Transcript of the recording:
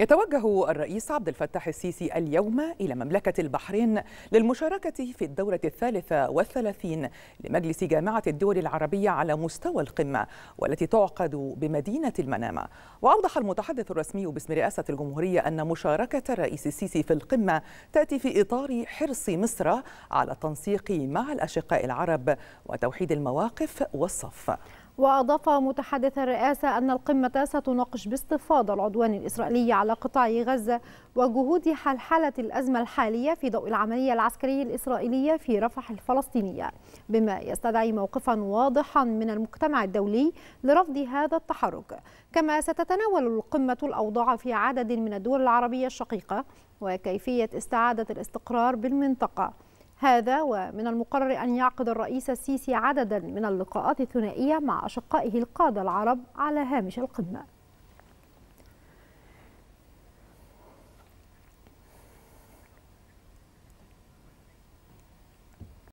يتوجه الرئيس عبد الفتاح السيسي اليوم إلى مملكة البحرين للمشاركة في الدورة الثالثة والثلاثين لمجلس جامعة الدول العربية على مستوى القمة والتي تعقد بمدينة المنامة وأوضح المتحدث الرسمي باسم رئاسة الجمهورية أن مشاركة الرئيس السيسي في القمة تأتي في إطار حرص مصر على التنسيق مع الأشقاء العرب وتوحيد المواقف والصف وأضاف متحدث الرئاسة أن القمة ستناقش باستفاضة العدوان الإسرائيلي على قطاع غزة وجهود حلحلة الأزمة الحالية في ضوء العملية العسكرية الإسرائيلية في رفح الفلسطينية بما يستدعي موقفا واضحا من المجتمع الدولي لرفض هذا التحرك كما ستتناول القمة الأوضاع في عدد من الدول العربية الشقيقة وكيفية استعادة الاستقرار بالمنطقة هذا ومن المقرر أن يعقد الرئيس السيسي عددا من اللقاءات الثنائية مع أشقائه القادة العرب على هامش القمة